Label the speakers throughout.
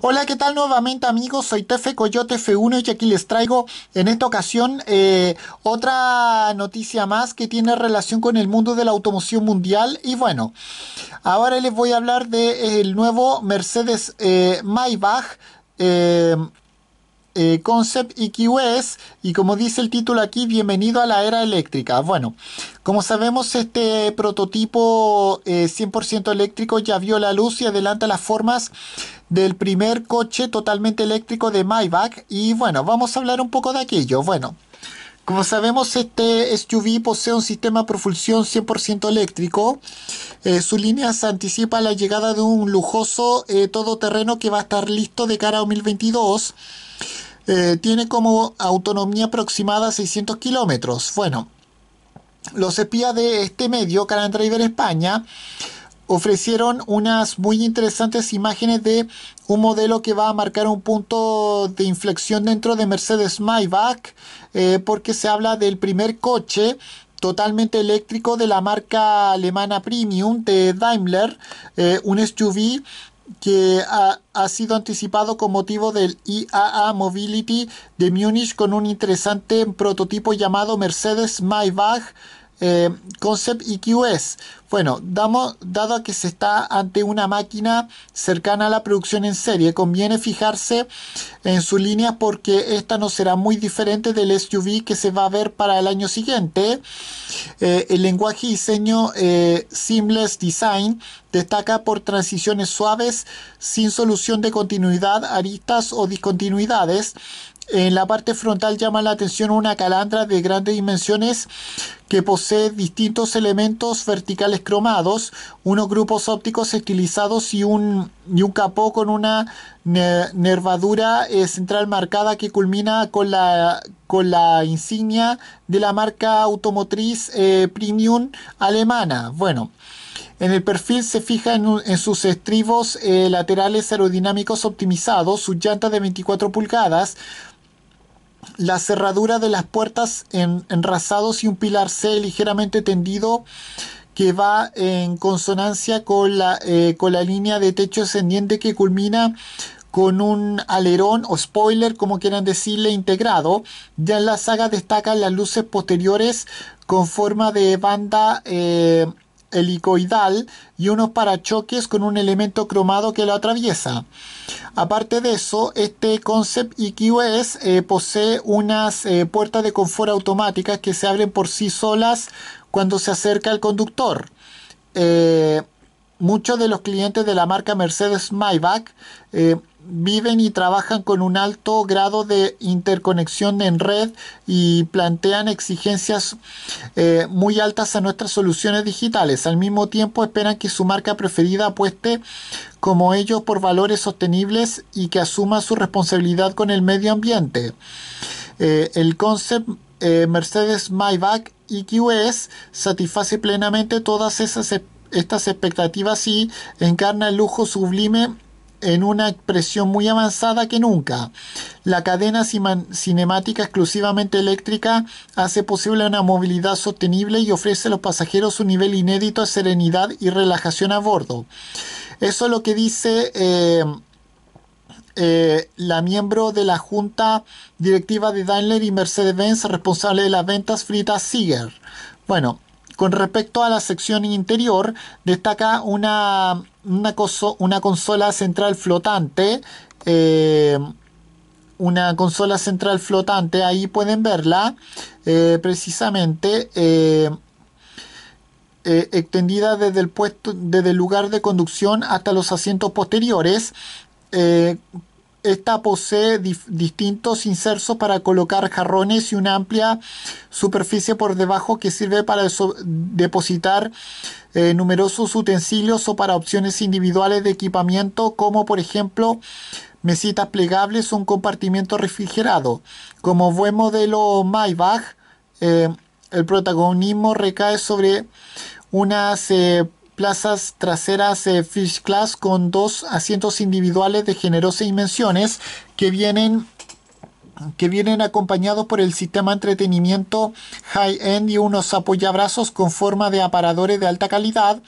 Speaker 1: Hola, ¿qué tal nuevamente amigos? Soy Tefe Coyote F1 y aquí les traigo en esta ocasión eh, otra noticia más que tiene relación con el mundo de la automoción mundial. Y bueno, ahora les voy a hablar del eh, el nuevo Mercedes eh, Maybach. Eh, eh, Concept EQS y como dice el título aquí, bienvenido a la era eléctrica. Bueno, como sabemos, este prototipo 100% eh, eléctrico ya vio la luz y adelanta las formas del primer coche totalmente eléctrico de Maybach. Y bueno, vamos a hablar un poco de aquello. Bueno. Como sabemos, este SUV posee un sistema de propulsión 100% eléctrico. Eh, su línea se anticipa la llegada de un lujoso todoterreno que va a estar listo de cara a 2022. Eh, tiene como autonomía aproximada 600 kilómetros. Bueno, los espías de este medio, Canal Driver España, ofrecieron unas muy interesantes imágenes de un modelo que va a marcar un punto de inflexión dentro de Mercedes Maybach, eh, porque se habla del primer coche totalmente eléctrico de la marca alemana Premium de Daimler, eh, un SUV que ha, sido anticipado con motivo del IAA Mobility de Múnich con un interesante prototipo llamado Mercedes Maybach eh, Concept EQS. Bueno, dado que se está ante una máquina cercana a la producción en serie, conviene fijarse en su línea porque esta no será muy diferente del SUV que se va a ver para el año siguiente. Eh, el lenguaje diseño eh, Seamless Design destaca por transiciones suaves, sin solución de continuidad, aristas o discontinuidades. En la parte frontal llama la atención una calandra de grandes dimensiones que posee distintos elementos verticales cromados, unos grupos ópticos estilizados y un, un capó con una nervadura eh, central marcada que culmina con la, con la insignia de la marca automotriz eh, premium alemana. Bueno. En el perfil se fija en, sus estribos eh, laterales aerodinámicos optimizados, sus llantas de 24 pulgadas, la cerradura de las puertas en, enrasados y un pilar C ligeramente tendido que va en consonancia con la, eh, con la línea de techo ascendiente que culmina con un alerón o spoiler, como quieran decirle, integrado. Ya en la saga destacan las luces posteriores con forma de banda eh, helicoidal y unos parachoques con un elemento cromado que lo atraviesa. Aparte de eso, este Concept EQS eh, posee unas eh, puertas de confort automáticas que se abren por sí solas cuando se acerca el conductor. Eh, muchos de los clientes de la marca Mercedes Maybach viven y trabajan con un alto grado de interconexión en red y plantean exigencias eh, muy altas a nuestras soluciones digitales. Al mismo tiempo esperan que su marca preferida apueste como ellos por valores sostenibles y que asuma su responsabilidad con el medio ambiente. Eh, el concept eh, Mercedes Maybach EQS satisface plenamente todas esas, estas expectativas y encarna el lujo sublime en una expresión muy avanzada que nunca. La cadena cinemática exclusivamente eléctrica hace posible una movilidad sostenible y ofrece a los pasajeros un nivel inédito de serenidad y relajación a bordo. Eso es lo que dice eh, eh, la miembro de la junta directiva de Daimler y Mercedes-Benz, responsable de las ventas, Frida Siger. Bueno, con respecto a la sección interior, destaca una, consola central flotante. Eh, una consola central flotante, ahí pueden verla eh, precisamente eh, extendida desde el puesto, desde el lugar de conducción hasta los asientos posteriores esta posee distintos insertos para colocar jarrones y una amplia superficie por debajo que sirve para depositar eh, numerosos utensilios o para opciones individuales de equipamiento como por ejemplo mesitas plegables o un compartimiento refrigerado. Como buen modelo Maybach, eh, el protagonismo recae sobre unas eh, plazas traseras Fish Class con dos asientos individuales de generosas dimensiones que vienen que vienen acompañados por el sistema entretenimiento high-end y unos apoyabrazos con forma de aparadores de alta calidad.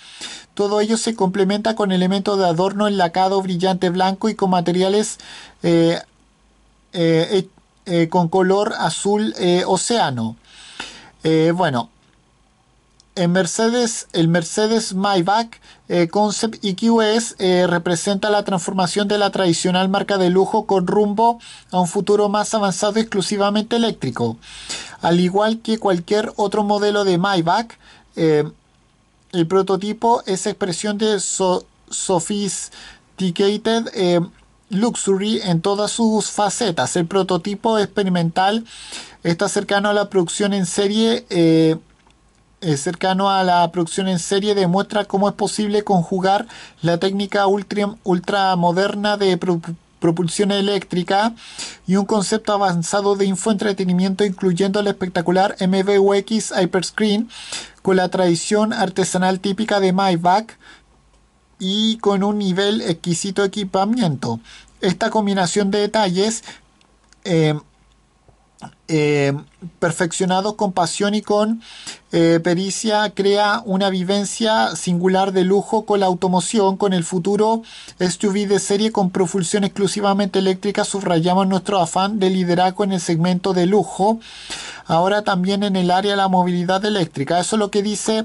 Speaker 1: Todo ello se complementa con elementos de adorno en lacado brillante blanco y con materiales eh, eh, eh, con color azul océano. bueno, Mercedes, el Mercedes Maybach eh, Concept EQS eh, representa la transformación de la tradicional marca de lujo con rumbo a un futuro más avanzado exclusivamente eléctrico. Al igual que cualquier otro modelo de Maybach, eh, el prototipo es expresión de sophisticated luxury en todas sus facetas. El prototipo experimental está cercano a la producción en serie eh, cercano a la producción en serie demuestra cómo es posible conjugar la técnica ultra, moderna de propulsión eléctrica y un concepto avanzado de infoentretenimiento incluyendo el espectacular MVUX Hyperscreen con la tradición artesanal típica de Maybach y con un nivel exquisito de equipamiento. Esta combinación de detalles eh, eh, perfeccionados con pasión y con eh, Pericia crea una vivencia singular de lujo con la automoción, con el futuro SUV de serie con propulsión exclusivamente eléctrica, subrayamos nuestro afán de liderazgo en el segmento de lujo, ahora también en el área de la movilidad eléctrica. Eso es lo que dice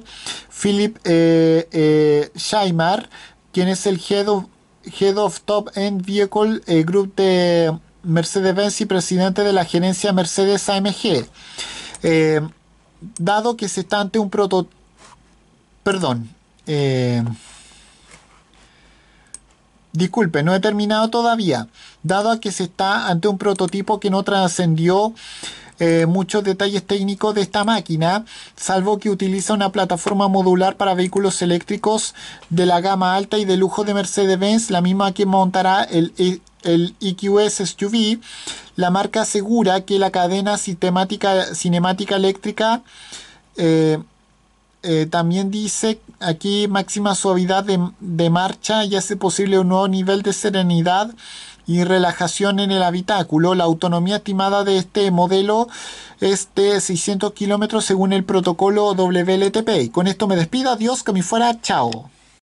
Speaker 1: Philip eh, eh, Scheimar, quien es el Head of Top End Vehicle Group de Mercedes-Benz y presidente de la gerencia Mercedes AMG dado que se está ante un proto... Perdón. Eh, disculpe, no he terminado todavía. Dado que se está ante un prototipo que no trascendió eh, muchos detalles técnicos de esta máquina, salvo que utiliza una plataforma modular para vehículos eléctricos de la gama alta y de lujo de Mercedes-Benz, la misma que montará el, e, el EQS SUV la marca asegura que la cadena cinemática eléctrica eh, eh, también dice aquí máxima suavidad de, marcha y hace posible un nuevo nivel de serenidad y relajación en el habitáculo. La autonomía estimada de este modelo es de 600 kilómetros según el protocolo WLTP. con esto me despido. Adiós, que me fuera. Chao.